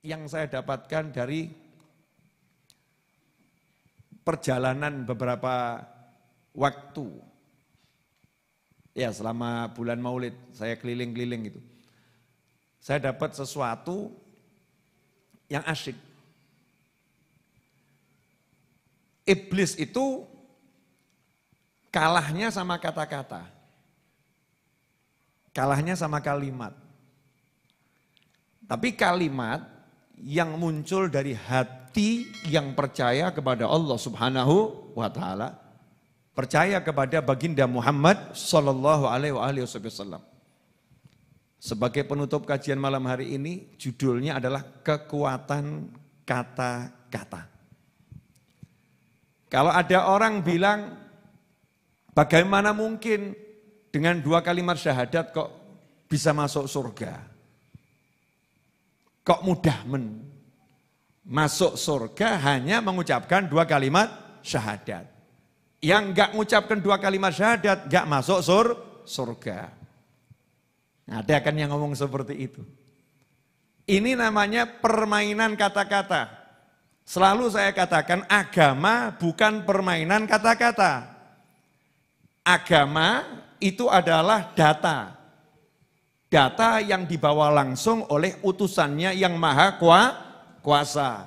yang saya dapatkan dari perjalanan beberapa waktu. Ya selama bulan maulid saya keliling-keliling gitu. Saya dapat sesuatu yang asyik. Iblis itu kalahnya sama kata-kata. Kalahnya sama kalimat. Tapi kalimat yang muncul dari hati yang percaya kepada Allah Subhanahu wa taala, percaya kepada baginda Muhammad sallallahu alaihi wasallam. Sebagai penutup kajian malam hari ini, judulnya adalah kekuatan kata-kata. Kalau ada orang bilang, bagaimana mungkin dengan dua kalimat syahadat kok bisa masuk surga? Kok mudah men masuk surga hanya mengucapkan dua kalimat syahadat. Yang nggak mengucapkan dua kalimat syahadat nggak masuk sur surga. Ada kan yang ngomong seperti itu. Ini namanya permainan kata-kata. Selalu saya katakan agama bukan permainan kata-kata. Agama itu adalah data data yang dibawa langsung oleh utusannya yang maha kuasa.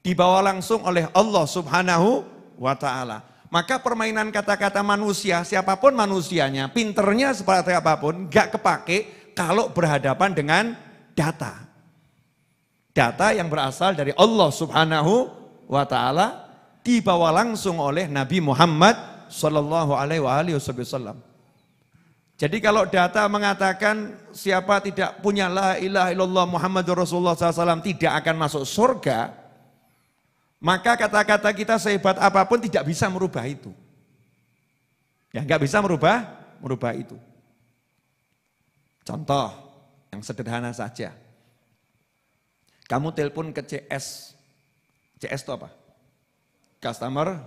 Dibawa langsung oleh Allah subhanahu wa ta'ala. Maka permainan kata-kata manusia, siapapun manusianya, pinternya seperti apapun, gak kepake kalau berhadapan dengan data. Data yang berasal dari Allah subhanahu wa ta'ala dibawa langsung oleh Nabi Muhammad Sallallahu Alaihi Wasallam. Jadi kalau data mengatakan siapa tidak punya la ilaha illallah Muhammadur Rasulullah SAW tidak akan masuk surga, maka kata-kata kita sehebat apapun tidak bisa merubah itu. Ya nggak bisa merubah, merubah itu. Contoh yang sederhana saja. Kamu telepon ke CS. CS itu apa? Customer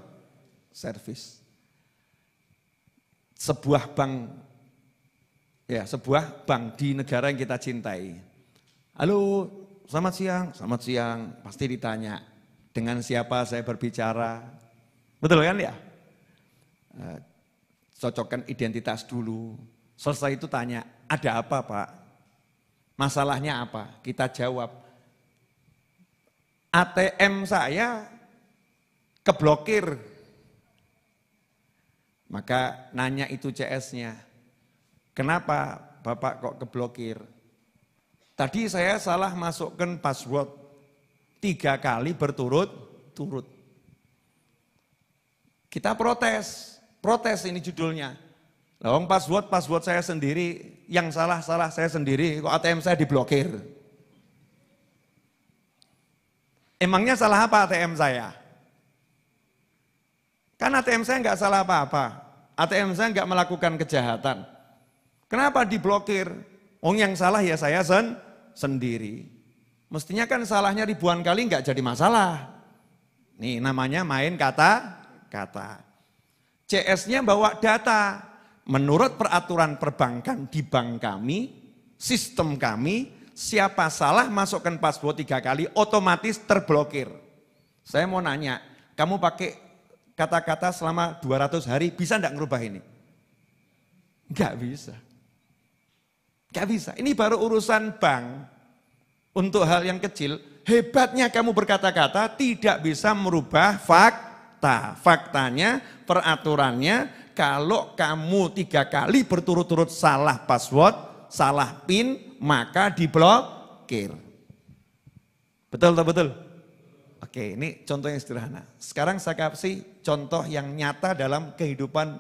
Service. Sebuah bank ya sebuah bank di negara yang kita cintai. Halo, selamat siang, selamat siang. Pasti ditanya, dengan siapa saya berbicara? Betul kan ya? Eh, cocokkan identitas dulu. Selesai itu tanya, ada apa Pak? Masalahnya apa? Kita jawab. ATM saya keblokir. Maka nanya itu CS-nya Kenapa Bapak kok keblokir? Tadi saya salah masukkan password tiga kali berturut-turut. Kita protes, protes ini judulnya. Lawang password, password saya sendiri, yang salah-salah saya sendiri, kok ATM saya diblokir. Emangnya salah apa ATM saya? Kan ATM saya nggak salah apa-apa. ATM saya nggak melakukan kejahatan. Kenapa diblokir? Ong yang salah ya saya sen sendiri. Mestinya kan salahnya ribuan kali nggak jadi masalah. Nih namanya main kata-kata. CS-nya bawa data. Menurut peraturan perbankan di bank kami, sistem kami, siapa salah masukkan password tiga kali otomatis terblokir. Saya mau nanya, kamu pakai kata-kata selama 200 hari bisa enggak ngerubah ini? Enggak bisa. Gak bisa. Ini baru urusan bank. Untuk hal yang kecil, hebatnya kamu berkata-kata tidak bisa merubah fakta. Faktanya, peraturannya, kalau kamu tiga kali berturut-turut salah password, salah PIN, maka diblokir. Betul atau betul? Oke, ini contoh yang sederhana. Sekarang saya kasih contoh yang nyata dalam kehidupan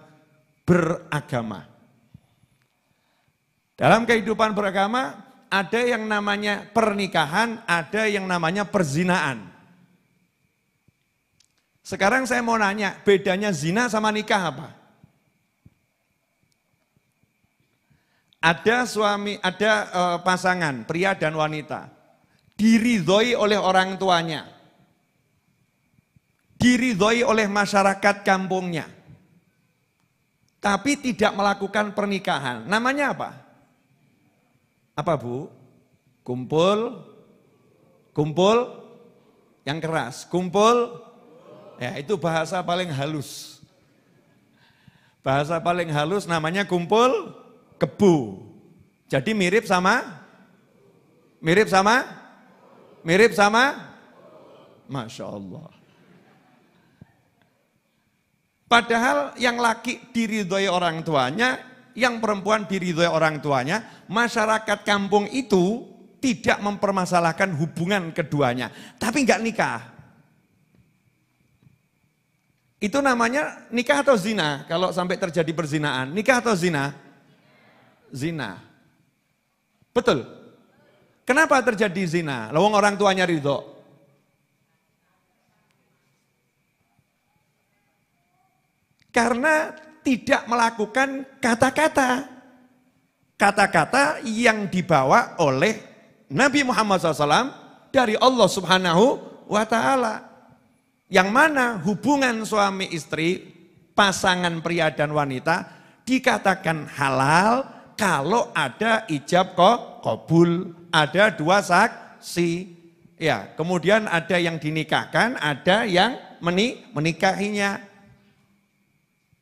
beragama. Dalam kehidupan beragama ada yang namanya pernikahan, ada yang namanya perzinaan. Sekarang saya mau nanya, bedanya zina sama nikah apa? Ada suami, ada e, pasangan, pria dan wanita. Diridhoi oleh orang tuanya. Diridhoi oleh masyarakat kampungnya. Tapi tidak melakukan pernikahan. Namanya apa? Apa Bu? Kumpul, kumpul, yang keras, kumpul, ya itu bahasa paling halus. Bahasa paling halus namanya kumpul kebu. Jadi mirip sama, mirip sama, mirip sama, Masya Allah. Padahal yang laki diridhoi orang tuanya, yang perempuan diridhoi orang tuanya, masyarakat kampung itu tidak mempermasalahkan hubungan keduanya, tapi nggak nikah. Itu namanya nikah atau zina kalau sampai terjadi perzinaan. Nikah atau zina? Zina. Betul. Kenapa terjadi zina? Lawang orang tuanya ridho. Karena tidak melakukan kata-kata. Kata-kata yang dibawa oleh Nabi Muhammad SAW dari Allah Subhanahu wa Ta'ala. Yang mana hubungan suami istri, pasangan pria dan wanita dikatakan halal kalau ada ijab kok kobul, ada dua saksi. Ya, kemudian ada yang dinikahkan, ada yang menikahinya.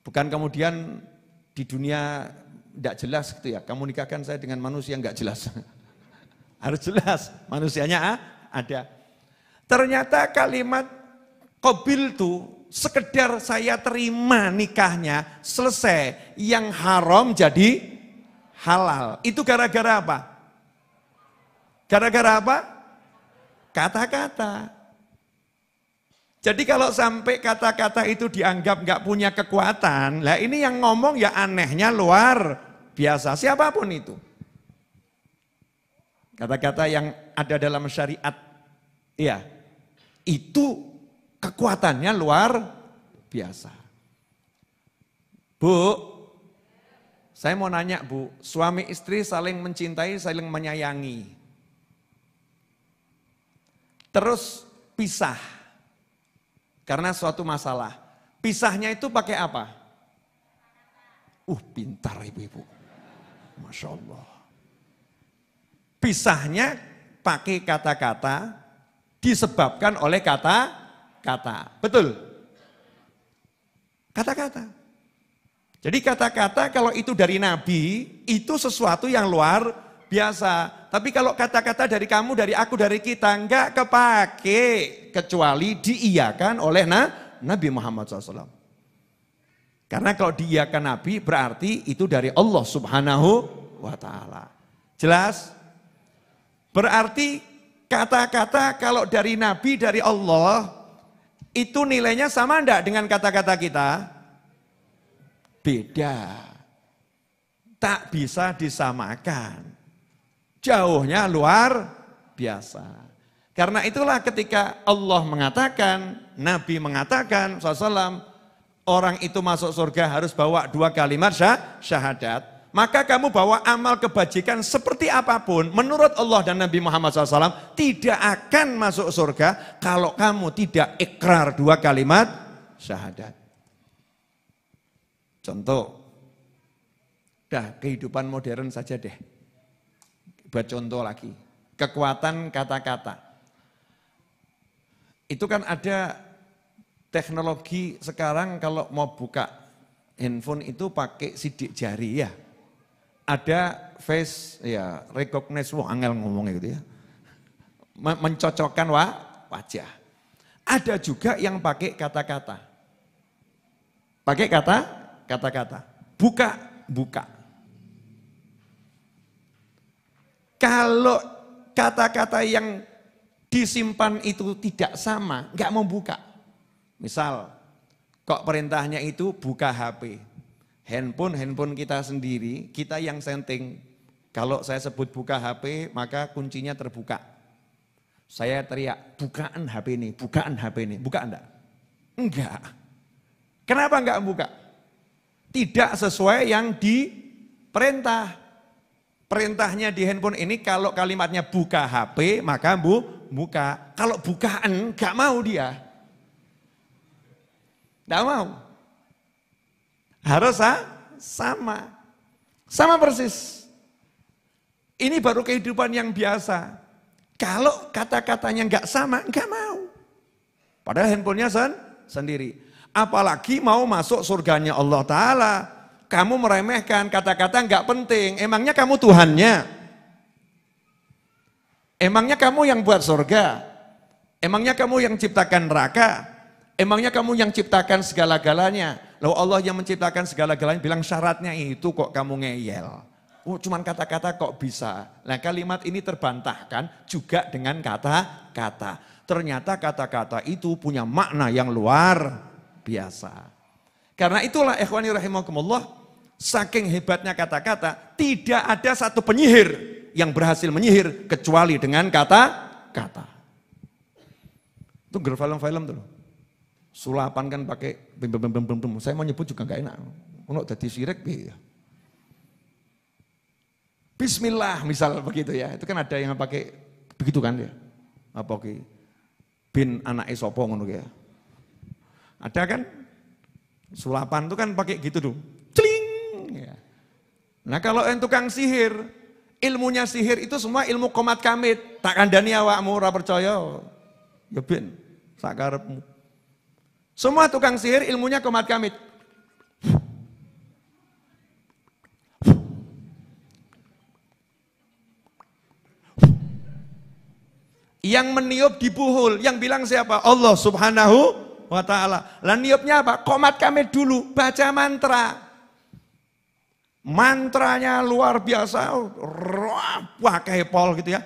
Bukan kemudian di dunia tidak jelas gitu ya, kamu nikahkan saya dengan manusia yang tidak jelas. Harus jelas, manusianya ah, ada. Ternyata kalimat kobil itu sekedar saya terima nikahnya, selesai. Yang haram jadi halal. Itu gara-gara apa? Gara-gara apa? Kata-kata. Jadi kalau sampai kata-kata itu dianggap nggak punya kekuatan, lah ini yang ngomong ya anehnya luar biasa siapapun itu. Kata-kata yang ada dalam syariat, ya itu kekuatannya luar biasa. Bu, saya mau nanya bu, suami istri saling mencintai, saling menyayangi. Terus pisah karena suatu masalah. Pisahnya itu pakai apa? Uh, pintar ibu-ibu. Masya Allah. Pisahnya pakai kata-kata disebabkan oleh kata-kata. Betul? Kata-kata. Jadi kata-kata kalau itu dari Nabi, itu sesuatu yang luar biasa. Tapi kalau kata-kata dari kamu, dari aku, dari kita nggak kepake kecuali diiyakan oleh nah, Nabi Muhammad SAW. Karena kalau diiyakan Nabi berarti itu dari Allah Subhanahu wa taala. Jelas? Berarti kata-kata kalau dari Nabi dari Allah itu nilainya sama enggak dengan kata-kata kita? Beda. Tak bisa disamakan jauhnya luar biasa. Karena itulah ketika Allah mengatakan, Nabi mengatakan, SAW, orang itu masuk surga harus bawa dua kalimat syahadat. Maka kamu bawa amal kebajikan seperti apapun, menurut Allah dan Nabi Muhammad SAW, tidak akan masuk surga kalau kamu tidak ikrar dua kalimat syahadat. Contoh, dah kehidupan modern saja deh buat contoh lagi, kekuatan kata-kata. Itu kan ada teknologi sekarang kalau mau buka handphone itu pakai sidik jari ya. Ada face ya recognize wah angel ngomongnya gitu ya. Mencocokkan wah, wajah. Ada juga yang pakai kata-kata. Pakai kata kata-kata. Buka, buka. Kalau kata-kata yang disimpan itu tidak sama, nggak membuka. Misal, kok perintahnya itu buka HP. Handphone, handphone kita sendiri, kita yang senting. Kalau saya sebut buka HP, maka kuncinya terbuka. Saya teriak, bukaan HP ini, bukaan HP ini. Buka enggak? Enggak. Kenapa enggak buka? Tidak sesuai yang diperintah. Perintahnya di handphone ini kalau kalimatnya buka HP maka bu buka. Kalau bukaan gak mau dia. Gak mau. Harus ha? Ah, sama. Sama persis. Ini baru kehidupan yang biasa. Kalau kata-katanya gak sama, gak mau. Padahal handphonenya sen sendiri. Apalagi mau masuk surganya Allah Ta'ala kamu meremehkan kata-kata nggak penting. Emangnya kamu Tuhannya? Emangnya kamu yang buat surga? Emangnya kamu yang ciptakan neraka? Emangnya kamu yang ciptakan segala-galanya? Lalu Allah yang menciptakan segala-galanya bilang syaratnya itu kok kamu ngeyel. Oh, cuman kata-kata kok bisa. Nah kalimat ini terbantahkan juga dengan kata-kata. Ternyata kata-kata itu punya makna yang luar biasa. Karena itulah ikhwani rahimahumullah, Saking hebatnya kata-kata, tidak ada satu penyihir yang berhasil menyihir kecuali dengan kata-kata. Itu ger film-film tuh. Sulapan kan pakai bim bim bim bim bim. Saya mau nyebut juga nggak enak. Ono jadi sirik ya. Bismillah misal begitu ya. Itu kan ada yang pakai begitu kan ya. Apa ki? Bin anak esopo ngono ya. Ada kan? Sulapan itu kan pakai gitu tuh. Nah kalau yang tukang sihir, ilmunya sihir itu semua ilmu komat kamit. Tak kandani awakmu ora percaya. Ya bin, sakarepmu. Semua tukang sihir ilmunya komat kamit. Yang meniup di buhul, yang bilang siapa? Allah subhanahu wa ta'ala. Lah niupnya apa? Komat kamit dulu, baca mantra. Mantranya luar biasa, wah kayak pol gitu ya.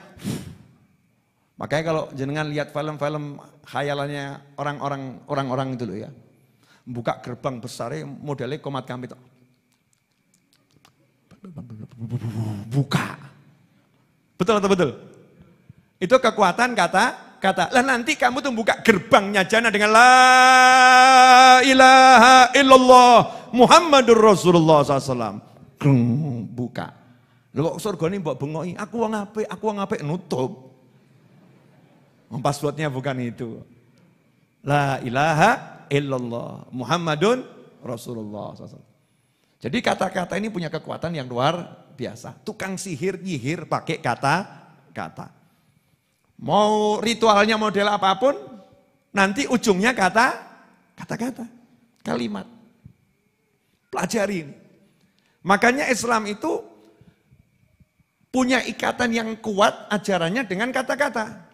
Makanya kalau jenengan lihat film-film khayalannya orang-orang orang-orang itu loh ya. Buka gerbang besar modelnya komat kami itu. Buka. Betul atau betul? Itu kekuatan kata kata. Lah nanti kamu tuh buka gerbangnya jana dengan la ilaha illallah Muhammadur Rasulullah SAW gung buka. Lho kok surgane mbok bengoki, aku wong apik, aku wong apik nutup. Passwordnya bukan itu. La ilaha illallah Muhammadun Rasulullah Jadi kata-kata ini punya kekuatan yang luar biasa. Tukang sihir nyihir pakai kata-kata. Mau ritualnya model apapun, nanti ujungnya kata kata-kata, kalimat. Pelajari ini. Makanya Islam itu punya ikatan yang kuat ajarannya dengan kata-kata.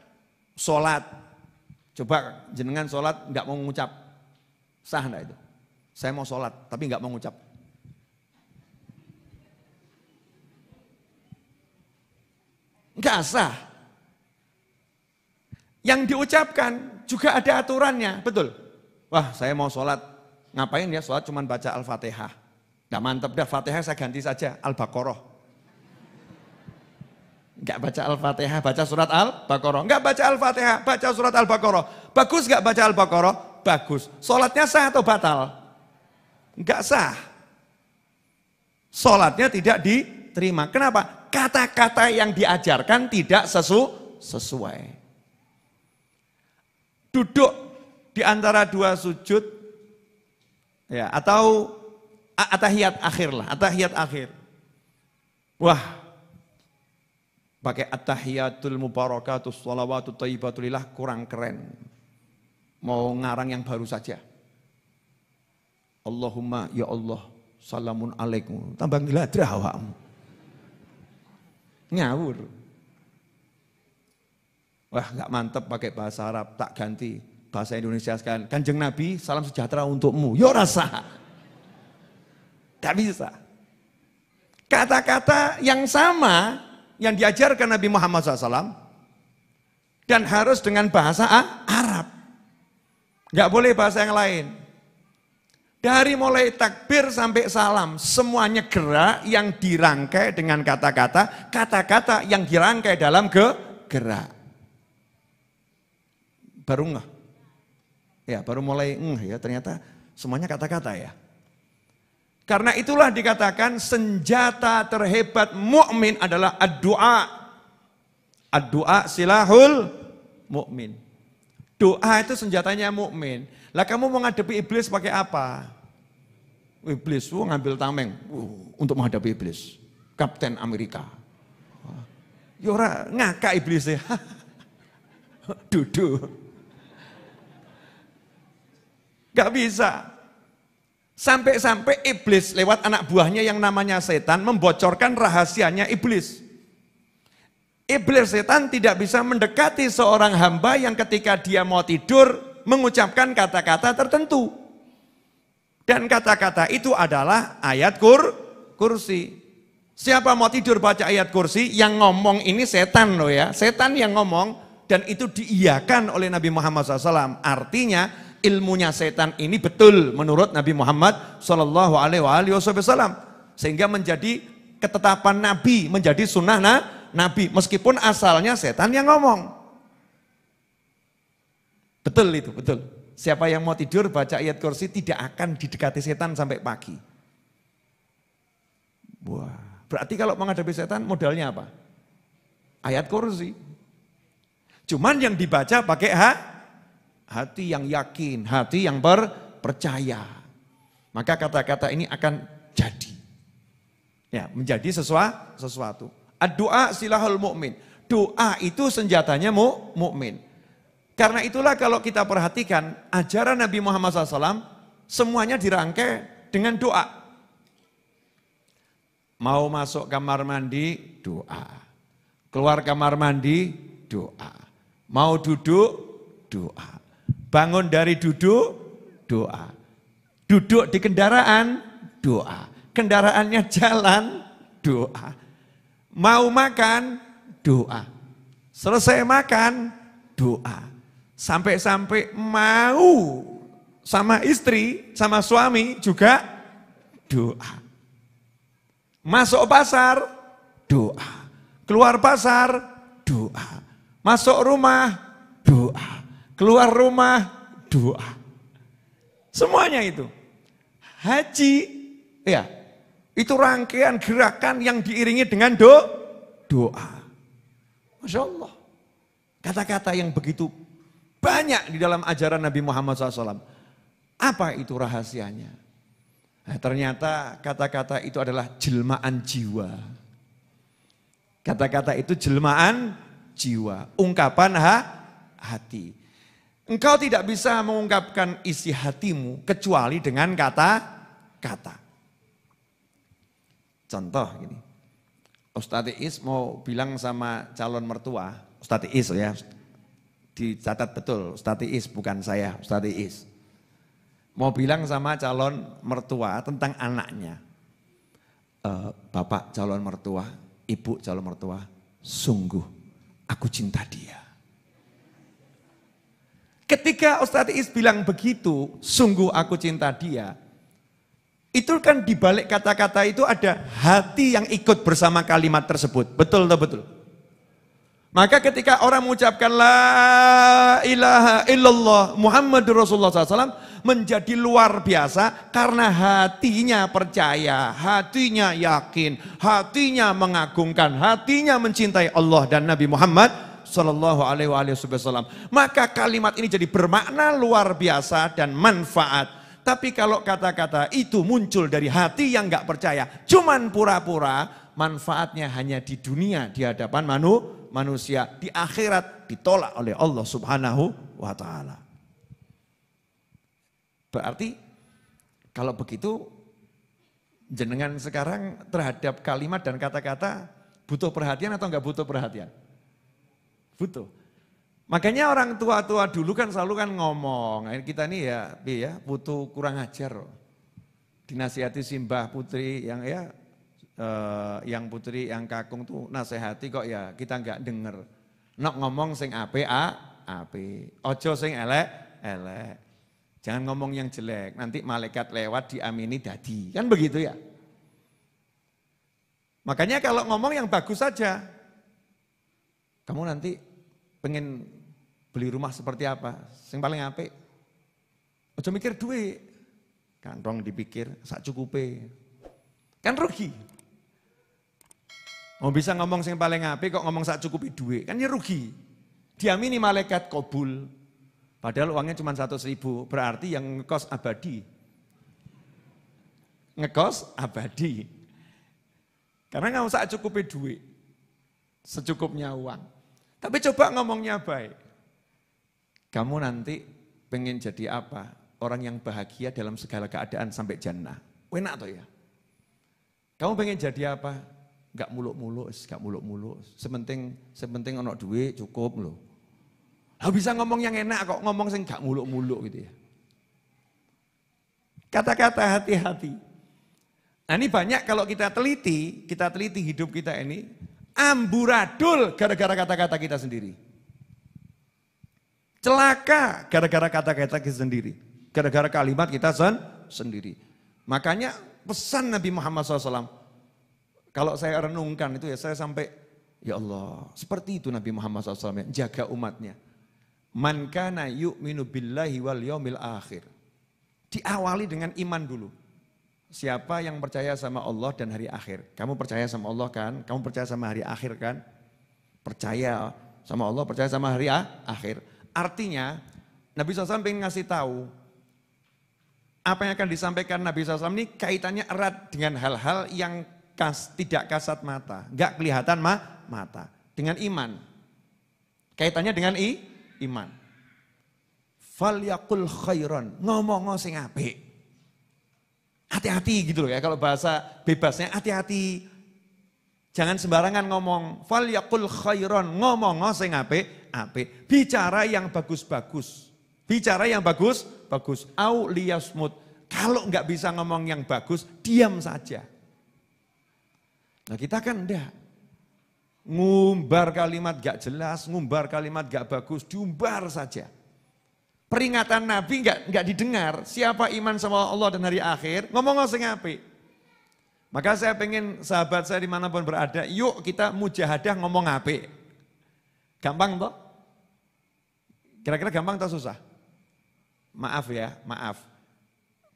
Sholat. Coba jenengan sholat nggak mau mengucap, Sah enggak itu? Saya mau sholat tapi nggak mau mengucap, Nggak sah. Yang diucapkan juga ada aturannya, betul? Wah saya mau sholat. Ngapain ya sholat cuman baca Al-Fatihah. Tidak mantap dah Fatihah saya ganti saja Al-Baqarah. Enggak baca Al-Fatihah, baca surat Al-Baqarah. Enggak baca Al-Fatihah, baca surat Al-Baqarah. Bagus enggak baca Al-Baqarah? Bagus. Solatnya sah atau batal? Enggak sah. Solatnya tidak diterima. Kenapa? Kata-kata yang diajarkan tidak sesu sesuai. Duduk di antara dua sujud, ya atau Atahiyat akhir lah, atahiyat akhir. Wah, pakai atahiyatul mubarakatuh salawatut taibatulillah kurang keren. Mau ngarang yang baru saja. Allahumma ya Allah salamun alaikum. Tambah ngeladrah awakmu. Ngawur. Wah nggak mantep pakai bahasa Arab, tak ganti bahasa Indonesia sekarang. Kanjeng Nabi, salam sejahtera untukmu. Yo rasa. Tidak bisa. Kata-kata yang sama yang diajarkan Nabi Muhammad SAW dan harus dengan bahasa Arab. Tidak boleh bahasa yang lain. Dari mulai takbir sampai salam, semuanya gerak yang dirangkai dengan kata-kata, kata-kata yang dirangkai dalam ke gerak. Baru ngeh. Ya, baru mulai ngeh ya, ternyata semuanya kata-kata ya. Karena itulah dikatakan senjata terhebat mukmin adalah doa doa silahul mukmin. Doa itu senjatanya mukmin. Lah kamu mau ngadepi iblis pakai apa? Iblis, uh, ngambil tameng uh, untuk menghadapi iblis. Kapten Amerika. Yora ya ngakak iblis ya. Duduk. Gak bisa. Sampai-sampai iblis lewat anak buahnya yang namanya setan membocorkan rahasianya iblis. Iblis setan tidak bisa mendekati seorang hamba yang ketika dia mau tidur mengucapkan kata-kata tertentu. Dan kata-kata itu adalah ayat kur, kursi. Siapa mau tidur baca ayat kursi, yang ngomong ini setan loh ya. Setan yang ngomong dan itu diiyakan oleh Nabi Muhammad SAW. Artinya ilmunya setan ini betul menurut Nabi Muhammad Shallallahu Alaihi Wasallam sehingga menjadi ketetapan Nabi menjadi sunnah nah, Nabi meskipun asalnya setan yang ngomong betul itu betul siapa yang mau tidur baca ayat kursi tidak akan didekati setan sampai pagi wah berarti kalau menghadapi setan modalnya apa ayat kursi cuman yang dibaca pakai ha hati yang yakin, hati yang percaya. Maka kata-kata ini akan jadi. Ya, menjadi sesuatu. sesuatu. Doa silahul mukmin. Doa itu senjatanya mu, mukmin. Karena itulah kalau kita perhatikan ajaran Nabi Muhammad SAW semuanya dirangkai dengan doa. Mau masuk kamar mandi, doa. Keluar kamar mandi, doa. Mau duduk, doa. Bangun dari duduk, doa. Duduk di kendaraan, doa. Kendaraannya jalan, doa. Mau makan, doa. Selesai makan, doa. Sampai-sampai mau sama istri, sama suami juga doa. Masuk pasar, doa. Keluar pasar, doa. Masuk rumah, Keluar rumah, doa. Semuanya itu. Haji, ya, itu rangkaian gerakan yang diiringi dengan do, doa. Masya Allah. Kata-kata yang begitu banyak di dalam ajaran Nabi Muhammad SAW. Apa itu rahasianya? Nah, ternyata kata-kata itu adalah jelmaan jiwa. Kata-kata itu jelmaan jiwa, ungkapan ha, hati. Engkau tidak bisa mengungkapkan isi hatimu kecuali dengan kata-kata. Contoh gini, Ustadz Is mau bilang sama calon mertua, Ustadz Is ya, dicatat betul, Ustadz Is bukan saya, Ustadz Is. Mau bilang sama calon mertua tentang anaknya. E, Bapak calon mertua, ibu calon mertua, sungguh aku cinta dia. Ketika Ustadz Is bilang begitu, sungguh aku cinta dia. Itu kan dibalik kata-kata itu ada hati yang ikut bersama kalimat tersebut. Betul atau betul? Maka ketika orang mengucapkan la ilaha illallah Muhammadur Rasulullah SAW menjadi luar biasa karena hatinya percaya, hatinya yakin, hatinya mengagungkan, hatinya mencintai Allah dan Nabi Muhammad Shallallahu Alaihi Wasallam. Maka kalimat ini jadi bermakna luar biasa dan manfaat. Tapi kalau kata-kata itu muncul dari hati yang nggak percaya, cuman pura-pura, manfaatnya hanya di dunia di hadapan manu, manusia, di akhirat ditolak oleh Allah Subhanahu wa taala. Berarti kalau begitu jenengan sekarang terhadap kalimat dan kata-kata butuh perhatian atau enggak butuh perhatian? butuh. Makanya orang tua-tua dulu kan selalu kan ngomong, kita ini ya, ya butuh kurang ajar. Dinasihati simbah putri yang ya, eh, yang putri yang kakung tuh nasihati kok ya kita nggak denger. Nok ngomong sing ape a, ape. Ojo sing elek, elek. Jangan ngomong yang jelek, nanti malaikat lewat di amini dadi. Kan begitu ya. Makanya kalau ngomong yang bagus saja. Kamu nanti pengen beli rumah seperti apa, yang paling apik. Ojo mikir duit, kantong dipikir, sak cukupe. Kan rugi. Mau bisa ngomong yang paling apik kok ngomong sak cukupi duit, kan ya rugi. dia Diamini malaikat kobul, padahal uangnya cuma satu ribu, berarti yang ngekos abadi. Ngekos abadi. Karena nggak usah cukupi duit, secukupnya uang. Tapi coba ngomongnya baik. Kamu nanti pengen jadi apa? Orang yang bahagia dalam segala keadaan sampai jannah. Enak tuh ya. Kamu pengen jadi apa? Gak muluk-muluk, gak muluk-muluk. Sementing sementing ono duit cukup loh. Lah bisa ngomong yang enak kok, ngomong sing gak muluk-muluk gitu ya. Kata-kata hati-hati. Nah ini banyak kalau kita teliti, kita teliti hidup kita ini, amburadul gara-gara kata-kata kita sendiri. Celaka gara-gara kata-kata kita sendiri. Gara-gara kalimat kita sen sendiri. Makanya pesan Nabi Muhammad SAW. Kalau saya renungkan itu ya saya sampai, ya Allah, seperti itu Nabi Muhammad SAW yang jaga umatnya. Man kana yu'minu billahi wal yaumil akhir. Diawali dengan iman dulu. Siapa yang percaya sama Allah dan hari akhir? Kamu percaya sama Allah kan? Kamu percaya sama hari akhir kan? Percaya sama Allah, percaya sama hari akhir. Artinya Nabi SAW ingin ngasih tahu apa yang akan disampaikan Nabi SAW ini kaitannya erat dengan hal-hal yang kas, tidak kasat mata, nggak kelihatan ma, mata, dengan iman. Kaitannya dengan i, iman. Falyakul khairon, ngomong sing apik hati-hati gitu loh ya kalau bahasa bebasnya hati-hati. Jangan sembarangan ngomong. Fal yakul khairon. Ngomong ngoseng oh, ape ape Bicara yang bagus-bagus. Bicara yang bagus, bagus. Au liyasmut. Kalau nggak bisa ngomong yang bagus, diam saja. Nah kita kan enggak. Ngumbar kalimat gak jelas, ngumbar kalimat gak bagus, diumbar saja peringatan Nabi nggak nggak didengar. Siapa iman sama Allah dan hari akhir, ngomong ngomong apik. Maka saya pengen sahabat saya dimanapun berada, yuk kita mujahadah ngomong ngapi. Gampang toh? Kira-kira gampang atau susah? Maaf ya, maaf.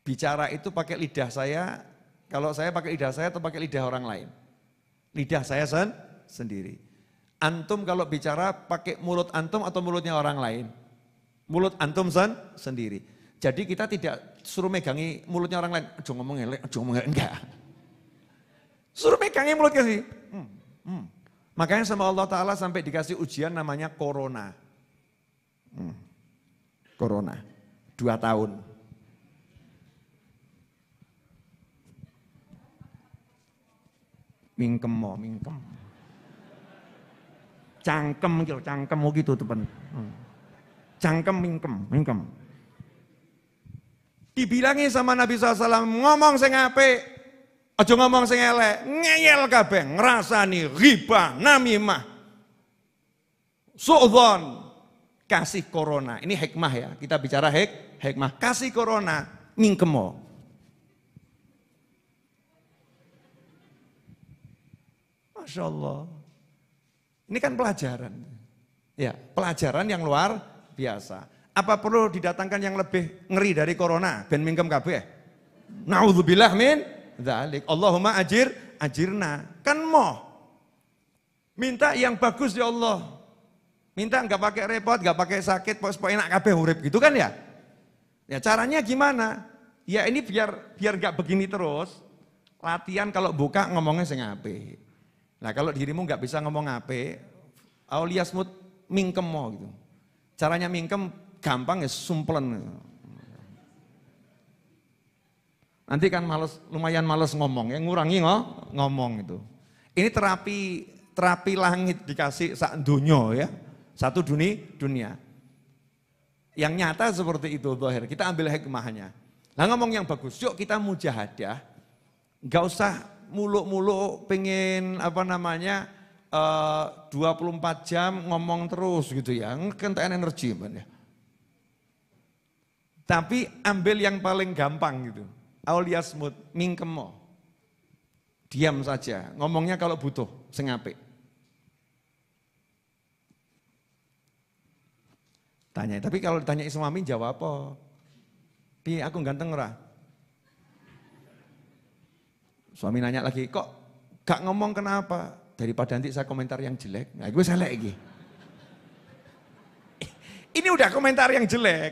Bicara itu pakai lidah saya, kalau saya pakai lidah saya atau pakai lidah orang lain? Lidah saya sen sendiri. Antum kalau bicara pakai mulut antum atau mulutnya orang lain? Mulut antum san, sendiri. Jadi kita tidak suruh megangi mulutnya orang lain. Jangan ngomong elek, jangan ngomong elek. Enggak. Suruh megangi mulutnya sih. Hmm, hmm. Makanya sama Allah Ta'ala sampai dikasih ujian namanya Corona. Hmm. Corona. Dua tahun. Mingkem mau, mingkem. Cangkem gitu, cangkem gitu teman. Hmm jangkem mingkem, mingkem. Dibilangi sama Nabi SAW, ngomong sing apik, aja ngomong sing elek, ngeyel kabeh, ngrasani riba, namimah. Suudzon, kasih corona. Ini hikmah ya, kita bicara hik, hikmah. Kasih corona, mingkemo. Masya Allah. Ini kan pelajaran. Ya, pelajaran yang luar biasa. Apa perlu didatangkan yang lebih ngeri dari corona? Ben mingkem kabeh. Nauzubillah min dzalik. Allahumma ajir ajirna. Kan moh. Minta yang bagus ya Allah. Minta enggak pakai repot, enggak pakai sakit, pokoknya enak kabeh urip gitu kan ya? Ya caranya gimana? Ya ini biar biar nggak begini terus. Latihan kalau buka ngomongnya sing apik. Nah kalau dirimu enggak bisa ngomong apik, Aulia smooth mo gitu. Caranya mingkem gampang ya sumpelen. Nanti kan males, lumayan males ngomong ya, ngurangi ngo, ngomong itu. Ini terapi terapi langit dikasih saat dunia ya. Satu dunia, dunia. Yang nyata seperti itu Zahir. Kita ambil hikmahnya. Nah ngomong yang bagus, yuk kita mujahadah. Gak usah muluk-muluk pengen apa namanya 24 eh, jam ngomong terus gitu ya, kentaan energi man ya. Tapi ambil yang paling gampang gitu. Aulia smooth, mingkemo. Diam saja, ngomongnya kalau butuh, sengape. Tanya, tapi kalau ditanya suami jawab apa? Pi aku ganteng ora? Suami nanya lagi, kok gak ngomong kenapa? daripada nanti saya komentar yang jelek. Nah, gue salah lagi. Ini udah komentar yang jelek.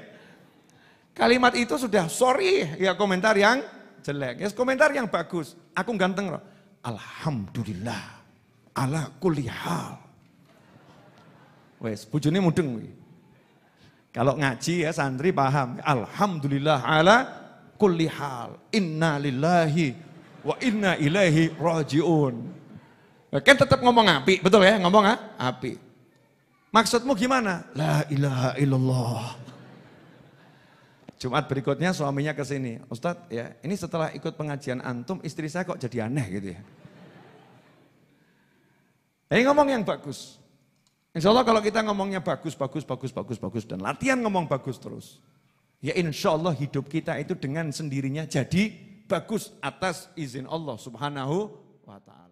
Kalimat itu sudah sorry ya komentar yang jelek. Ya yes, komentar yang bagus. Aku ganteng loh. Alhamdulillah. Ala kulihal. Wes, bujuni mudeng Kalau ngaji ya santri paham. Alhamdulillah ala kulihal. innalillahi Inna lillahi wa inna Ilahi rajiun. Kan tetap ngomong api, betul ya? Ngomong ha? api. Maksudmu gimana? La ilaha illallah. Jumat berikutnya suaminya ke sini. Ustaz, ya, ini setelah ikut pengajian antum, istri saya kok jadi aneh gitu ya. eh, ngomong yang bagus. Insya Allah kalau kita ngomongnya bagus, bagus, bagus, bagus, bagus. Dan latihan ngomong bagus terus. Ya insya Allah hidup kita itu dengan sendirinya jadi bagus atas izin Allah subhanahu wa ta'ala.